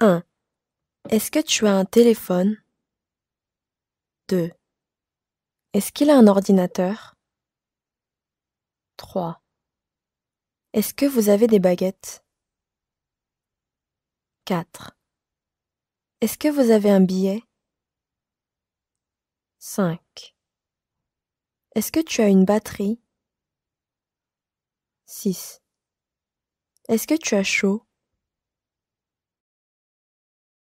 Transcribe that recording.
1. Est-ce que tu as un téléphone 2. Est-ce qu'il a un ordinateur 3. Est-ce que vous avez des baguettes 4. Est-ce que vous avez un billet 5. Est-ce que tu as une batterie 6. Est-ce que tu as chaud